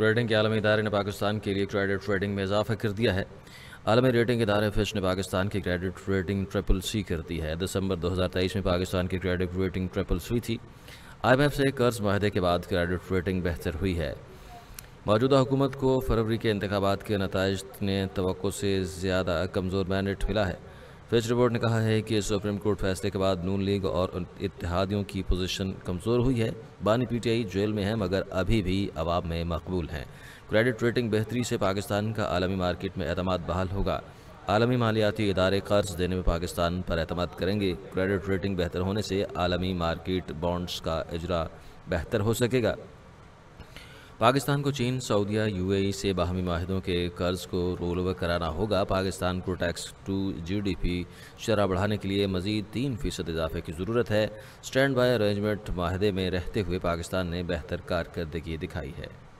rating के आलमी इदारे ने पाकिस्तान के लिए क्रेडिट रेटिंग में इजाफा कर दिया है आलमी रेटिंग इदारे फिश ने पाकिस्तान की क्रेडिट रेटिंग ट्रिपल सी कर दी है दिसंबर 2023 में पाकिस्तान की क्रेडिट रेटिंग ट्रिपल सी थी आई से कर्ज माहे के बाद क्रेडिट रेटिंग बेहतर हुई है मौजूदा हुकूमत को फरवरी के इंतबात के नतज ने तो से ज़्यादा कमज़ोर मैनेट मिला है फिच रिपोर्ट ने कहा है कि सुप्रीम कोर्ट फैसले के बाद नून लीग और इतिहादियों की पोजीशन कमज़ोर हुई है बानी पीटीआई जेल में है मगर अभी भी अवाम में मकबूल हैं क्रेडिट रेटिंग बेहतरी से पाकिस्तान का आलमी मार्केट में अहतम बहाल होगा आलमी मालियाती इदारे कर्ज देने में पाकिस्तान पर अहतम करेंगे क्रेडिट रेटिंग बेहतर होने से आलमी मार्केट बॉन्ड्स का इजरा बेहतर हो सकेगा पाकिस्तान को चीन सऊदिया यूएई से बाहमी माहिदों के कर्ज को रोल ओवर कराना होगा पाकिस्तान को टैक्स टू जीडीपी शराह बढ़ाने के लिए मजीद तीन फीसद इजाफे की ज़रूरत है स्टैंड बाय अरेंजमेंट माहदे में रहते हुए पाकिस्तान ने बेहतर कारकर्दगी दिखाई है